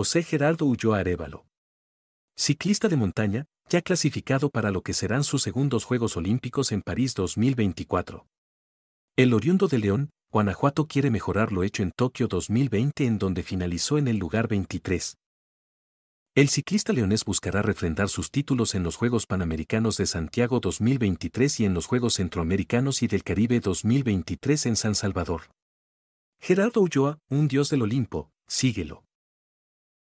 José Gerardo Ulloa a Arevalo. Ciclista de montaña, ya clasificado para lo que serán sus segundos Juegos Olímpicos en París 2024. El oriundo de León, Guanajuato quiere mejorar lo hecho en Tokio 2020 en donde finalizó en el lugar 23. El ciclista leonés buscará refrendar sus títulos en los Juegos Panamericanos de Santiago 2023 y en los Juegos Centroamericanos y del Caribe 2023 en San Salvador. Gerardo Ulloa, un dios del Olimpo, síguelo.